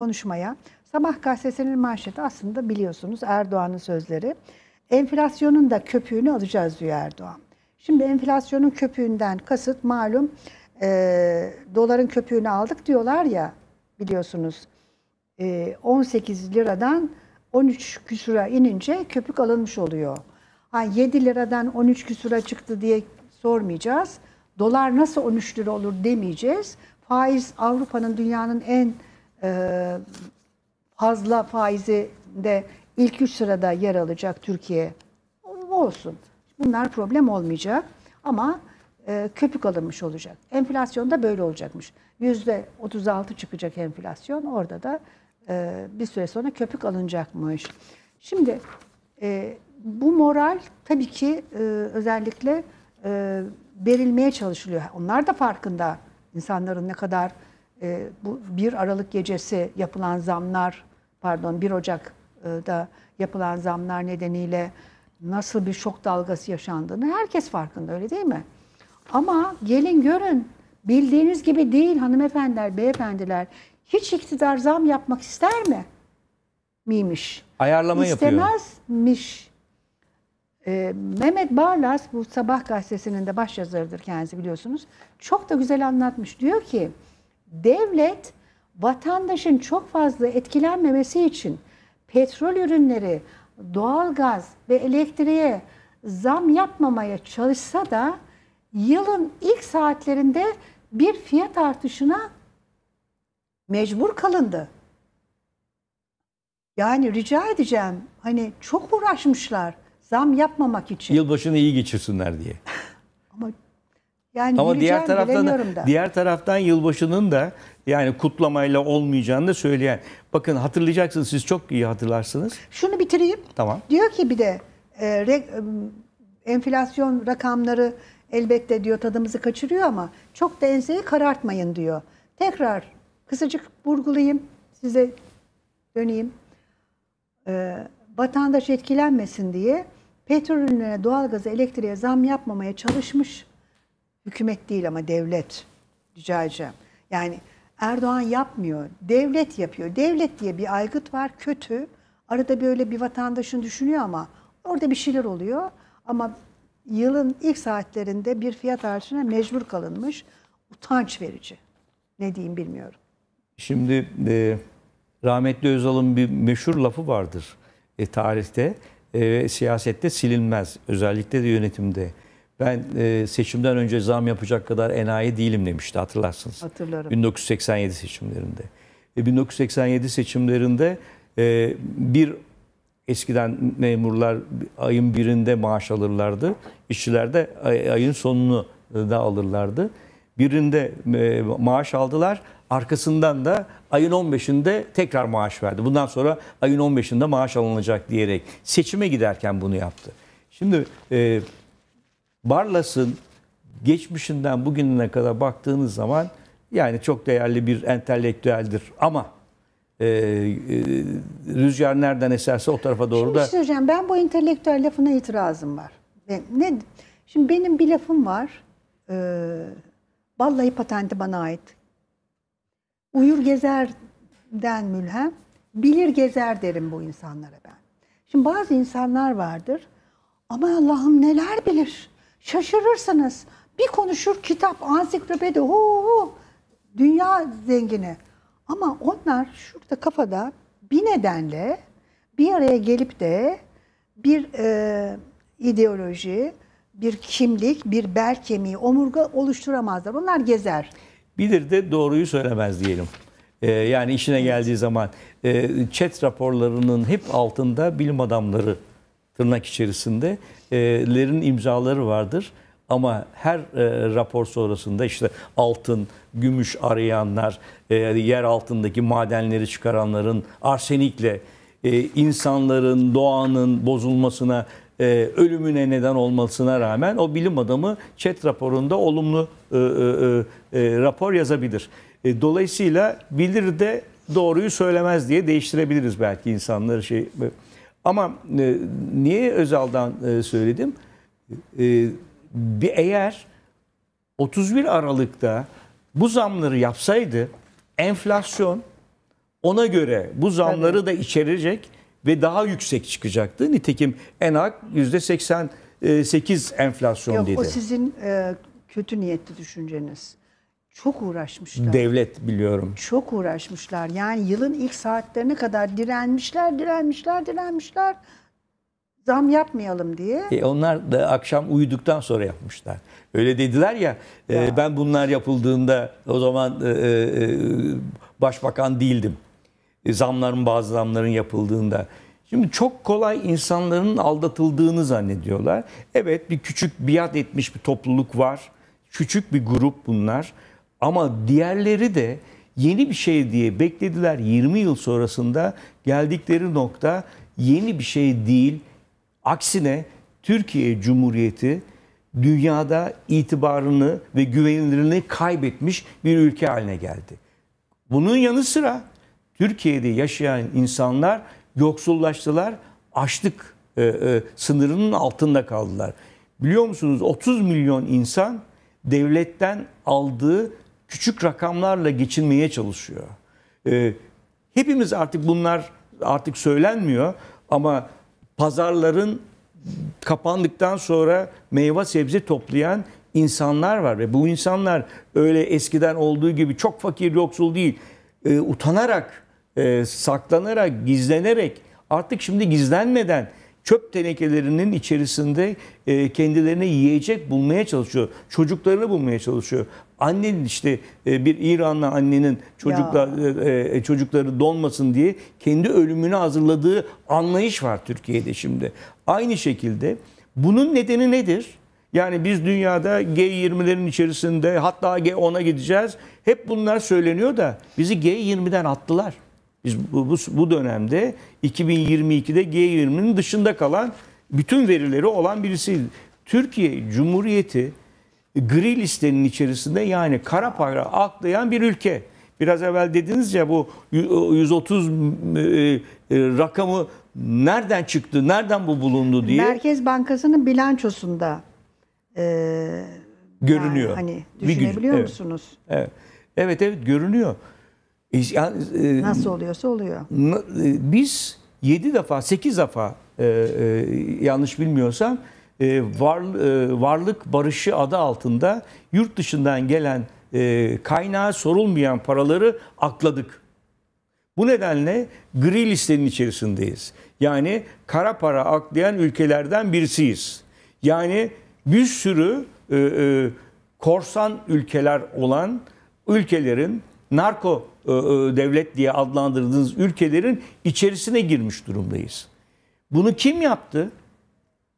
konuşmaya. Sabah gazetesinin manşeti aslında biliyorsunuz Erdoğan'ın sözleri. Enflasyonun da köpüğünü alacağız diyor Erdoğan. Şimdi enflasyonun köpüğünden kasıt malum e, doların köpüğünü aldık diyorlar ya biliyorsunuz. E, 18 liradan 13 küsura inince köpük alınmış oluyor. Ha, 7 liradan 13 küsura çıktı diye sormayacağız. Dolar nasıl 13 lira olur demeyeceğiz. Faiz Avrupa'nın dünyanın en ee, fazla faizi de ilk üç sırada yer alacak Türkiye olsun. Bunlar problem olmayacak ama e, köpük alınmış olacak. Enflasyon da böyle olacakmış. Yüzde 36 çıkacak enflasyon. Orada da e, bir süre sonra köpük alınacakmış. Şimdi e, bu moral tabii ki özellikle verilmeye çalışılıyor. Onlar da farkında insanların ne kadar e, bu 1 Aralık gecesi yapılan zamlar pardon 1 Ocak'da e, yapılan zamlar nedeniyle nasıl bir şok dalgası yaşandığını herkes farkında öyle değil mi? Ama gelin görün bildiğiniz gibi değil hanımefendiler, beyefendiler. Hiç iktidar zam yapmak ister mi? Miymiş. Ayarlama İstemezmiş. yapıyor. İstemezmiş. Ee, Mehmet Barlas bu Sabah gazetesinin de başyazarıdır kendisi biliyorsunuz. Çok da güzel anlatmış. Diyor ki devlet vatandaşın çok fazla etkilenmemesi için petrol ürünleri, doğalgaz ve elektriğe zam yapmamaya çalışsa da yılın ilk saatlerinde bir fiyat artışına mecbur kalındı. Yani rica edeceğim hani çok uğraşmışlar zam yapmamak için. Yılbaşını iyi geçirsinler diye. Yani Ama diğer taraftan da. diğer taraftan yılbaşının da yani kutlamayla olmayacağını da söyleyen. Bakın hatırlayacaksınız siz çok iyi hatırlarsınız. Şunu bitireyim. Tamam. Diyor ki bir de e, re, e, enflasyon rakamları elbette diyor tadımızı kaçırıyor ama çok da enseyi karartmayın diyor. Tekrar kısacık vurgulayayım size döneyim. E, vatandaş etkilenmesin diye petrolüne, ürünlerine, doğalgaza, elektriğe zam yapmamaya çalışmış hükümet değil ama devlet rica edeceğim. Yani Erdoğan yapmıyor, devlet yapıyor. Devlet diye bir aygıt var, kötü. Arada böyle bir vatandaşın düşünüyor ama orada bir şeyler oluyor. Ama yılın ilk saatlerinde bir fiyat artışına mecbur kalınmış. Utanç verici. Ne diyeyim bilmiyorum. Şimdi e, rahmetli Özal'ın bir meşhur lafı vardır e, tarihte. E, siyasette silinmez. Özellikle de yönetimde. Ben e, seçimden önce zam yapacak kadar enayi değilim demişti hatırlarsınız. Hatırlarım. 1987 seçimlerinde. E, 1987 seçimlerinde e, bir eskiden memurlar ayın birinde maaş alırlardı. İşçiler de ay, ayın sonunu e, da alırlardı. Birinde e, maaş aldılar. Arkasından da ayın 15'inde tekrar maaş verdi. Bundan sonra ayın 15'inde maaş alınacak diyerek seçime giderken bunu yaptı. Şimdi e, Barlas'ın geçmişinden bugününe kadar baktığınız zaman yani çok değerli bir entelektüeldir ama e, e, rüzgar nereden eserse o tarafa doğru Şimdi da... Şimdi söyleyeceğim? ben bu entelektüel lafına itirazım var. ne? Şimdi benim bir lafım var. Ee, vallahi patenti bana ait. Uyur gezerden mülhem, bilir gezer derim bu insanlara ben. Şimdi bazı insanlar vardır. Ama Allah'ım neler bilir. Şaşırırsınız. Bir konuşur kitap, ansiklopedi, hu hu. Dünya zengini. Ama onlar şurada kafada bir nedenle bir araya gelip de bir e, ideoloji, bir kimlik, bir bel kemiği, omurga oluşturamazlar. Onlar gezer. Bilir de doğruyu söylemez diyelim. Ee, yani işine geldiği zaman e, chat raporlarının hep altında bilim adamları tırnak içerisinde e, lerin imzaları vardır. Ama her e, rapor sonrasında işte altın, gümüş arayanlar, e, yer altındaki madenleri çıkaranların arsenikle e, insanların, doğanın bozulmasına, e, ölümüne neden olmasına rağmen o bilim adamı çet raporunda olumlu e, e, e, e, rapor yazabilir. E, dolayısıyla bilir de doğruyu söylemez diye değiştirebiliriz belki insanları şey ama e, niye Özal'dan e, söyledim? E, bir eğer 31 Aralık'ta bu zamları yapsaydı enflasyon ona göre bu zamları da içerecek ve daha yüksek çıkacaktı. Nitekim ENAK %88 enflasyon Yok, dedi. o sizin e, kötü niyetli düşünceniz. Çok uğraşmışlar. Devlet biliyorum. Çok uğraşmışlar. Yani yılın ilk saatlerine kadar direnmişler, direnmişler, direnmişler. Zam yapmayalım diye. E onlar da akşam uyuduktan sonra yapmışlar. Öyle dediler ya, e, ya. E, ben bunlar yapıldığında o zaman e, e, e, başbakan değildim. E, zamların bazı zamların yapıldığında. Şimdi çok kolay insanların aldatıldığını zannediyorlar. Evet bir küçük biat etmiş bir topluluk var. Küçük bir grup bunlar. Ama diğerleri de yeni bir şey diye beklediler 20 yıl sonrasında geldikleri nokta yeni bir şey değil. Aksine Türkiye Cumhuriyeti dünyada itibarını ve güvenilirliğini kaybetmiş bir ülke haline geldi. Bunun yanı sıra Türkiye'de yaşayan insanlar yoksullaştılar, açlık e, e, sınırının altında kaldılar. Biliyor musunuz 30 milyon insan devletten aldığı küçük rakamlarla geçinmeye çalışıyor. E, hepimiz artık bunlar artık söylenmiyor ama pazarların kapandıktan sonra meyve sebze toplayan insanlar var ve bu insanlar öyle eskiden olduğu gibi çok fakir yoksul değil. E, utanarak, e, saklanarak, gizlenerek artık şimdi gizlenmeden çöp tenekelerinin içerisinde e, kendilerine yiyecek bulmaya çalışıyor. Çocuklarını bulmaya çalışıyor. Annenin işte e, bir İranlı annenin çocuklar e, e, e, çocukları donmasın diye kendi ölümünü hazırladığı anlayış var Türkiye'de şimdi. Aynı şekilde bunun nedeni nedir? Yani biz dünyada G20'lerin içerisinde hatta G10'a gideceğiz. Hep bunlar söyleniyor da bizi G20'den attılar. Biz bu, bu, bu dönemde 2022'de G20'nin dışında kalan bütün verileri olan birisi. Türkiye Cumhuriyeti gri listenin içerisinde yani kara para aklayan bir ülke. Biraz evvel dediniz ya bu 130 e, e, rakamı nereden çıktı, nereden bu bulundu diye. Merkez Bankası'nın bilançosunda e, görünüyor. Yani hani düşünebiliyor bir evet. musunuz? Evet. evet evet görünüyor. E, e, Nasıl oluyorsa oluyor. E, biz 7 defa 8 defa yanlış bilmiyorsam varlık barışı adı altında yurt dışından gelen kaynağı sorulmayan paraları akladık. Bu nedenle gri listenin içerisindeyiz. Yani kara para aklayan ülkelerden birisiyiz. Yani bir sürü e, e, korsan ülkeler olan ülkelerin narko e, e, devlet diye adlandırdığınız ülkelerin içerisine girmiş durumdayız. Bunu kim yaptı?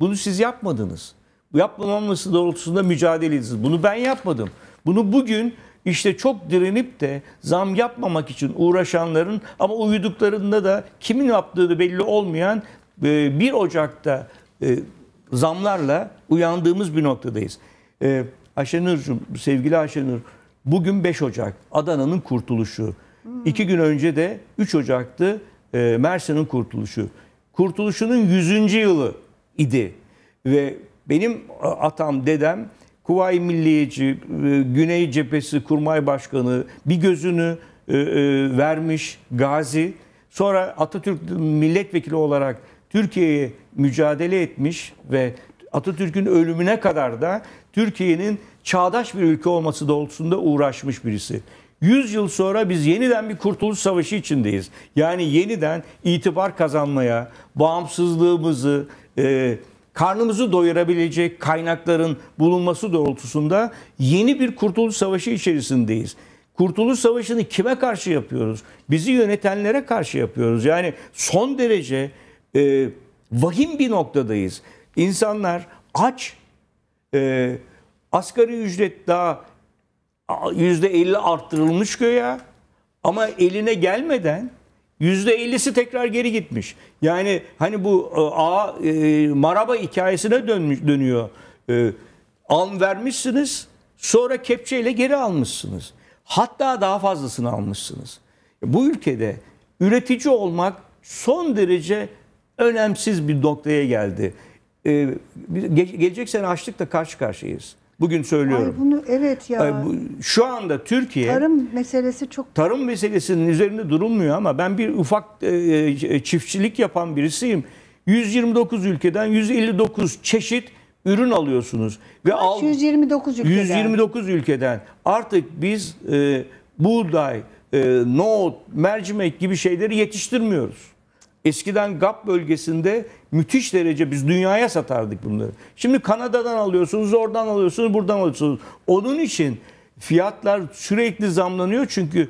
Bunu siz yapmadınız. Bu yapmaması doğrultusunda mücadele ediniz. Bunu ben yapmadım. Bunu bugün işte çok direnip de zam yapmamak için uğraşanların ama uyuduklarında da kimin yaptığı belli olmayan 1 e, Ocak'ta zamlarla uyandığımız bir noktadayız. Ayşenur'cum, sevgili Ayşenur, Bugün 5 Ocak Adana'nın kurtuluşu. Hmm. gün önce de 3 Ocak'tı e, Mersin'in kurtuluşu. Kurtuluşunun 100. yılı idi. Ve benim atam, dedem Kuvayi Milliyeci, e, Güney Cephesi Kurmay Başkanı bir gözünü e, e, vermiş Gazi. Sonra Atatürk milletvekili olarak Türkiye'ye mücadele etmiş ve Atatürk'ün ölümüne kadar da Türkiye'nin çağdaş bir ülke olması doğrultusunda uğraşmış birisi. 100 yıl sonra biz yeniden bir kurtuluş savaşı içindeyiz. Yani yeniden itibar kazanmaya, bağımsızlığımızı, e, karnımızı doyurabilecek kaynakların bulunması doğrultusunda yeni bir kurtuluş savaşı içerisindeyiz. Kurtuluş Savaşı'nı kime karşı yapıyoruz? Bizi yönetenlere karşı yapıyoruz. Yani son derece e, vahim bir noktadayız. İnsanlar aç, e, Asgari ücret daha %50 arttırılmış göya ama eline gelmeden %50'si tekrar geri gitmiş. Yani hani bu e, a e, maraba hikayesine dönmüş dönüyor. E, an vermişsiniz, sonra kepçeyle geri almışsınız. Hatta daha fazlasını almışsınız. E, bu ülkede üretici olmak son derece önemsiz bir noktaya geldi. Ee, gelecek sene açlıkla karşı karşıyayız. Bugün söylüyorum. Ay bunu evet ya. Ay bu, şu anda Türkiye tarım meselesi çok tarım meselesinin üzerinde durulmuyor ama ben bir ufak e, e çiftçilik yapan birisiyim. 129 ülkeden 159 çeşit ürün alıyorsunuz ve al, 129 ülkeden 129 ülkeden artık biz e, buğday, e, nohut, mercimek gibi şeyleri yetiştirmiyoruz. Eskiden GAP bölgesinde müthiş derece biz dünyaya satardık bunları. Şimdi Kanada'dan alıyorsunuz, oradan alıyorsunuz, buradan alıyorsunuz. Onun için fiyatlar sürekli zamlanıyor çünkü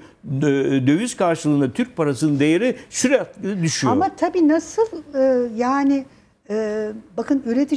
döviz karşılığında Türk parasının değeri sürekli düşüyor. Ama tabii nasıl e, yani e, bakın üretici